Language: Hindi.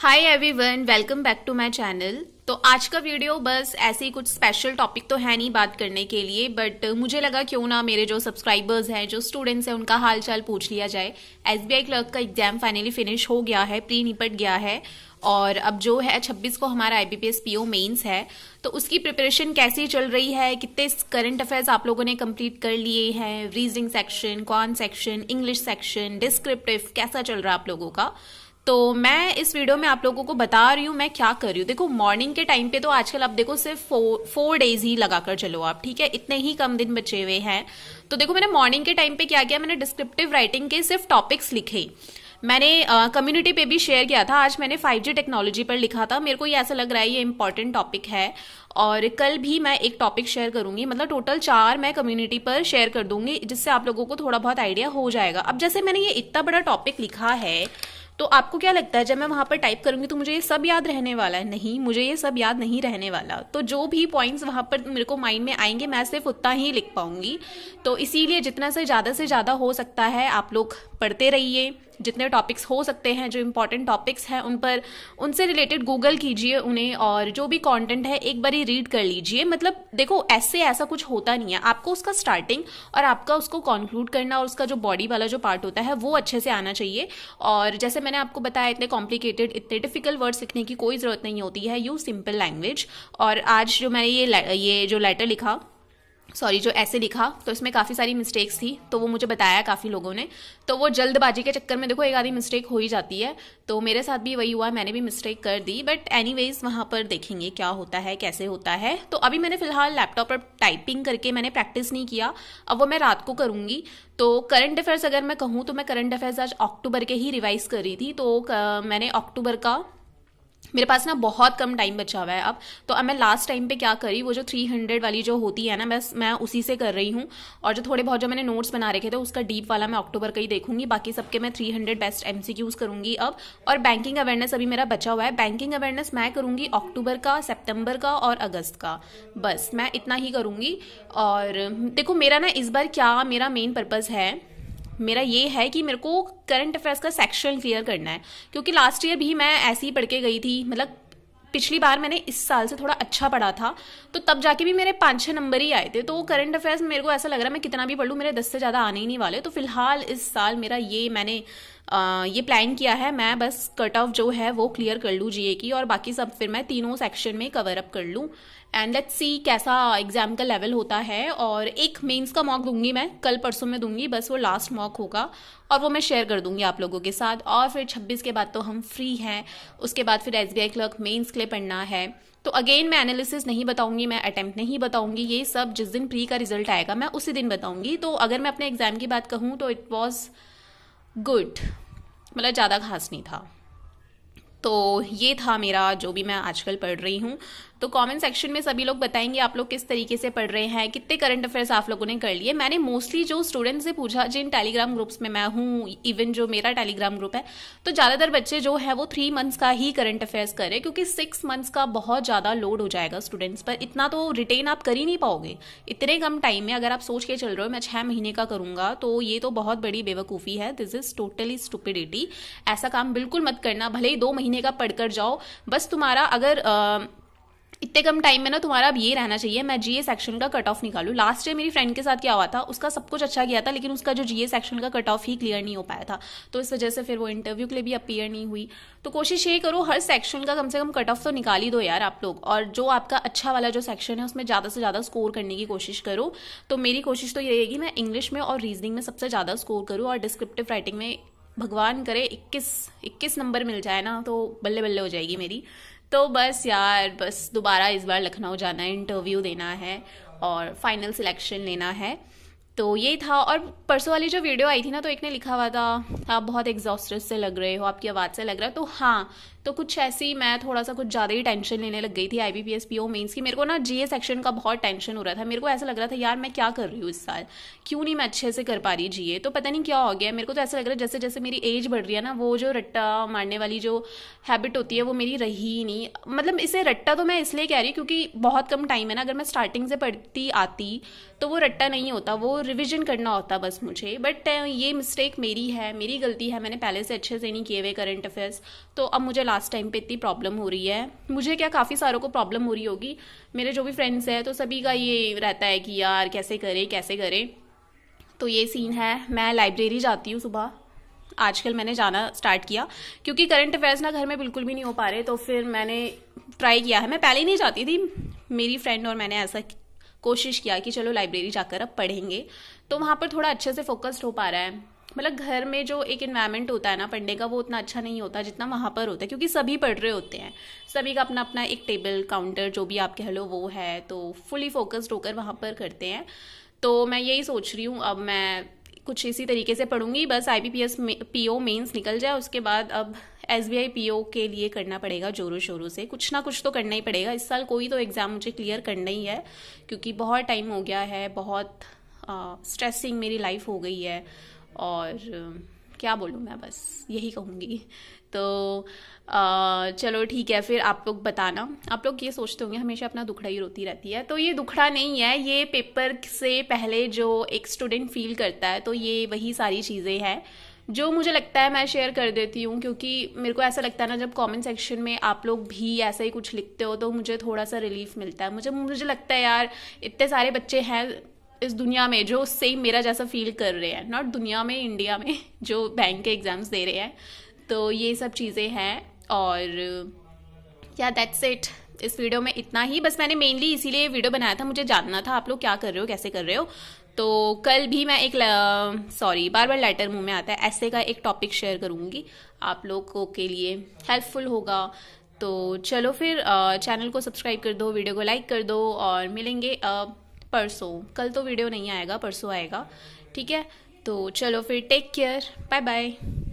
hi everyone welcome back to my channel तो आज का वीडियो बस ऐसे ही कुछ स्पेशल टॉपिक तो है नहीं बात करने के लिए बट मुझे लगा क्यों ना मेरे जो सब्सक्राइबर्स हैं जो स्टूडेंट्स हैं उनका हाल चाल पूछ लिया जाए एस बी आई क्लर्क का एग्जाम फाइनली फिनिश हो गया है प्री निपट गया है और अब जो है 26 को हमारा I B P S P O mains है तो उसकी प्रिपरेशन कैसी चल रही है कितने करंट अफेयर्स आप लोगों ने कंप्लीट कर लिए हैं रीजनिंग सेक्शन कॉन सेक्शन इंग्लिश सेक्शन डिस्क्रिप्टिव कैसा चल रहा है आप लोगों का तो मैं इस वीडियो में आप लोगों को बता रही हूँ मैं क्या कर रही हूँ देखो मॉर्निंग के टाइम पे तो आजकल आप देखो सिर्फ फोर फोर डेज ही लगा कर चलो आप ठीक है इतने ही कम दिन बचे हुए हैं तो देखो मैंने मॉर्निंग के टाइम पे क्या किया मैंने डिस्क्रिप्टिव राइटिंग के सिर्फ टॉपिक्स लिखे मैंने कम्युनिटी uh, पे भी शेयर किया था आज मैंने 5G टेक्नोलॉजी पर लिखा था मेरे को ये ऐसा लग रहा है ये इंपॉर्टेंट टॉपिक है और कल भी मैं एक टॉपिक शेयर करूंगी मतलब टोटल चार मैं कम्युनिटी पर शेयर कर दूंगी जिससे आप लोगों को थोड़ा बहुत आइडिया हो जाएगा अब जैसे मैंने ये इतना बड़ा टॉपिक लिखा है तो आपको क्या लगता है जब मैं वहाँ पर टाइप करूँगी तो मुझे ये सब याद रहने वाला है नहीं मुझे ये सब याद नहीं रहने वाला तो जो भी पॉइंट्स वहाँ पर मेरे को माइंड में आएंगे मैं सिर्फ उतना ही लिख पाऊँगी तो इसीलिए जितना से ज़्यादा से ज़्यादा हो सकता है आप लोग पढ़ते रहिए जितने टॉपिक्स हो सकते हैं जो इम्पॉर्टेंट टॉपिक्स हैं उन पर उनसे रिलेटेड गूगल कीजिए उन्हें और जो भी कंटेंट है एक बार ही रीड कर लीजिए मतलब देखो ऐसे ऐसा कुछ होता नहीं है आपको उसका स्टार्टिंग और आपका उसको कॉन्क्लूड करना और उसका जो बॉडी वाला जो पार्ट होता है वो अच्छे से आना चाहिए और जैसे मैंने आपको बताया इतने कॉम्प्लिकेटेड इतने डिफिकल्ट वर्ड सीखने की कोई ज़रूरत नहीं होती है यू सिंपल लैंग्वेज और आज जो मैंने ये ये जो लेटर लिखा सॉरी जो ऐसे लिखा तो इसमें काफ़ी सारी मिस्टेक्स थी तो वो मुझे बताया काफ़ी लोगों ने तो वो जल्दबाजी के चक्कर में देखो एक आधी मिस्टेक हो ही जाती है तो मेरे साथ भी वही हुआ मैंने भी मिस्टेक कर दी बट एनी वेज वहाँ पर देखेंगे क्या होता है कैसे होता है तो अभी मैंने फ़िलहाल लैपटॉप पर टाइपिंग करके मैंने प्रैक्टिस नहीं किया अब वो मैं रात को करूँगी तो करंट अफेयर्स अगर मैं कहूँ तो मैं करंट अफेयर्स आज अक्टूबर के ही रिवाइज़ कर रही थी तो मैंने अक्टूबर का मेरे पास ना बहुत कम टाइम बचा हुआ है अब तो अब मैं लास्ट टाइम पे क्या करी वो जो 300 वाली जो होती है ना बस मैं उसी से कर रही हूँ और जो थोड़े बहुत जो मैंने नोट्स बना रखे थे उसका डीप वाला मैं अक्टूबर का ही देखूंगी बाकी सबके मैं 300 बेस्ट एम सी करूंगी अब और बैंकिंग अवेयरनेस अभी मेरा बचा हुआ है बैंकिंग अवेयरनेस मैं करूंगी अक्टूबर का सेप्टेम्बर का और अगस्त का बस मैं इतना ही करूँगी और देखो मेरा ना इस बार क्या मेरा मेन पर्पज़ है मेरा ये है कि मेरे को करंट अफेयर्स का सेक्शन क्लियर करना है क्योंकि लास्ट ईयर भी मैं ऐसे ही पढ़ के गई थी मतलब पिछली बार मैंने इस साल से थोड़ा अच्छा पढ़ा था तो तब जाके भी मेरे पाँच छः नंबर ही आए थे तो करंट अफेयर्स मेरे को ऐसा लग रहा है मैं कितना भी पढ़ लूँ मेरे दस से ज़्यादा आने ही नहीं वाले तो फिलहाल इस साल मेरा ये मैंने आ, ये प्लान किया है मैं बस कट ऑफ जो है वो क्लियर कर लूँ जी की और बाकी सब फिर मैं तीनों सेक्शन में कवर अप कर लूँ एंड लेट्स सी कैसा एग्जाम का लेवल होता है और एक मेंस का मॉक दूंगी मैं कल परसों में दूंगी बस वो लास्ट मॉक होगा और वो मैं शेयर कर दूंगी आप लोगों के साथ और फिर 26 के बाद तो हम फ्री हैं उसके बाद फिर एस आई क्लर्क मेन्स के लिए पढ़ना है तो अगेन मैं एनालिसिस नहीं बताऊंगी मैं अटैम्प्ट नहीं बताऊंगी ये सब जिस दिन प्री का रिजल्ट आएगा मैं उसी दिन बताऊंगी तो अगर मैं अपने एग्जाम की बात कहूँ तो इट वॉज गुड मतलब ज़्यादा खास नहीं था तो ये था मेरा जो भी मैं आजकल पढ़ रही हूँ तो कमेंट सेक्शन में सभी लोग बताएंगे आप लोग किस तरीके से पढ़ रहे हैं कितने करंट अफेयर्स आप लोगों ने कर लिए मैंने मोस्टली जो स्टूडेंट्स से पूछा जिन टेलीग्राम ग्रुप्स में मैं हूँ इवन जो मेरा टेलीग्राम ग्रुप है तो ज़्यादातर बच्चे जो है वो थ्री मंथ्स का ही करंट अफेयर्स करें क्योंकि सिक्स मंथ्स का बहुत ज़्यादा लोड हो जाएगा स्टूडेंट्स पर इतना तो रिटेन आप कर ही नहीं पाओगे इतने कम टाइम में अगर आप सोच के चल रहे हो मैं छह महीने का करूंगा तो ये तो बहुत बड़ी बेवकूफ़ी है दिस इज टोटली स्टूपिडिटी ऐसा काम बिल्कुल मत करना भले ही दो महीने का पढ़कर जाओ बस तुम्हारा अगर इतने कम टाइम में ना तुम्हारा अब ये रहना चाहिए मैं जीए सेक्शन का कट ऑफ निकालू लास्ट ईयर मेरी फ्रेंड के साथ क्या हुआ था उसका सब कुछ अच्छा गया था लेकिन उसका जो जीए सेक्शन का कट ऑफ ही क्लियर नहीं हो पाया था तो इस वजह से फिर वो इंटरव्यू के लिए भी अपीयर नहीं हुई तो कोशिश ये करो हर सेक्शन का कम से कम कट ऑफ तो निकाल ही दो यार आप लोग और जो आपका अच्छा वाला जो सेक्शन है उसमें ज़्यादा से ज़्यादा स्कोर करने की कोशिश करो तो मेरी कोशिश तो ये रहेगी मैं इंग्लिश में और रीजनिंग में सबसे ज़्यादा स्कोर करूँ और डिस्क्रिप्टिव राइटिंग में भगवान करे 21 21 नंबर मिल जाए ना तो बल्ले बल्ले हो जाएगी मेरी तो बस यार बस दोबारा इस बार लखनऊ जाना है इंटरव्यू देना है और फाइनल सिलेक्शन लेना है तो ये था और परसों वाली जो वीडियो आई थी ना तो एक ने लिखा हुआ था आप बहुत एग्जॉस्टेड से लग रहे हो आपकी आवाज़ से लग रहा है तो हाँ तो कुछ ऐसी मैं थोड़ा सा कुछ ज़्यादा ही टेंशन लेने लग गई थी I B P S P O mains की मेरे को ना जी ए सेक्शन का बहुत टेंशन हो रहा था मेरे को ऐसा लग रहा था यार मैं क्या कर रही हूँ इस साल क्यों नहीं मैं अच्छे से कर पा रही जी ए तो पता नहीं क्या हो गया मेरे को तो ऐसा लग रहा है जैसे जैसे मेरी एज बढ़ रही है ना वो जो रट्टा मारने वाली जो हैबिट होती है वो मेरी रही ही नहीं मतलब इसे रट्टा तो मैं इसलिए कह रही हूँ क्योंकि बहुत कम टाइम है ना अगर मैं स्टार्टिंग से पढ़ती आती तो वो रट्टा नहीं होता वो रिविजन करना होता बस मुझे बट ये मिस्टेक मेरी है मेरी गलती है मैंने पहले से अच्छे से नहीं किए हुए करंट अफेयर्स तो अब मुझे लास्ट टाइम पे इतनी प्रॉब्लम हो रही है मुझे क्या काफ़ी सारों को प्रॉब्लम हो रही होगी मेरे जो भी फ्रेंड्स हैं तो सभी का ये रहता है कि यार कैसे करें कैसे करें तो ये सीन है मैं लाइब्रेरी जाती हूँ सुबह आजकल मैंने जाना स्टार्ट किया क्योंकि करंट अफेयर्स ना घर में बिल्कुल भी नहीं हो पा रहे तो फिर मैंने ट्राई किया है मैं पहले ही नहीं जाती थी मेरी फ्रेंड और मैंने ऐसा कोशिश किया कि चलो लाइब्रेरी जाकर अब पढ़ेंगे तो वहाँ पर थोड़ा अच्छे से फोकस्ड हो पा रहा है मतलब घर में जो एक इन्वायरमेंट होता है ना पढ़ने का वो उतना अच्छा नहीं होता जितना वहाँ पर होता है क्योंकि सभी पढ़ रहे होते हैं सभी का अपना अपना एक टेबल काउंटर जो भी आप कह लो वो है तो फुली फोकस्ड होकर वहाँ पर करते हैं तो मैं यही सोच रही हूँ अब मैं कुछ इसी तरीके से पढ़ूंगी बस I B P S P O mains निकल जाए उसके बाद अब S B I P O के लिए करना पड़ेगा जोरों शोरों से कुछ ना कुछ तो करना ही पड़ेगा इस साल कोई तो एग्ज़ाम मुझे क्लियर करना ही है क्योंकि बहुत टाइम हो गया है बहुत स्ट्रेसिंग मेरी लाइफ हो गई है और क्या बोलूँ मैं बस यही कहूँगी तो आ, चलो ठीक है फिर आप लोग बताना आप लोग ये सोचते होंगे हमेशा अपना दुखड़ा ही रोती रहती है तो ये दुखड़ा नहीं है ये पेपर से पहले जो एक स्टूडेंट फील करता है तो ये वही सारी चीज़ें हैं जो मुझे लगता है मैं शेयर कर देती हूँ क्योंकि मेरे को ऐसा लगता है ना जब कमेंट सेक्शन में आप लोग भी ऐसा ही कुछ लिखते हो तो मुझे थोड़ा सा रिलीफ मिलता है मुझे मुझे लगता है यार इतने सारे बच्चे हैं इस दुनिया में जो सेम मेरा जैसा फील कर रहे हैं नॉट दुनिया में इंडिया में जो बैंक के एग्ज़ाम्स दे रहे हैं तो ये सब चीज़ें हैं और या दैट्स इट इस वीडियो में इतना ही बस मैंने मेनली इसीलिए वीडियो बनाया था मुझे जानना था आप लोग क्या कर रहे हो कैसे कर रहे हो तो कल भी मैं एक सॉरी बार बार लेटर मुंह में आता है ऐसे का एक टॉपिक शेयर करूँगी आप लोगों के लिए हेल्पफुल होगा तो चलो फिर चैनल uh, को सब्सक्राइब कर दो वीडियो को लाइक कर दो और मिलेंगे uh, परसों कल तो वीडियो नहीं आएगा परसों आएगा ठीक है तो चलो फिर टेक केयर बाय बाय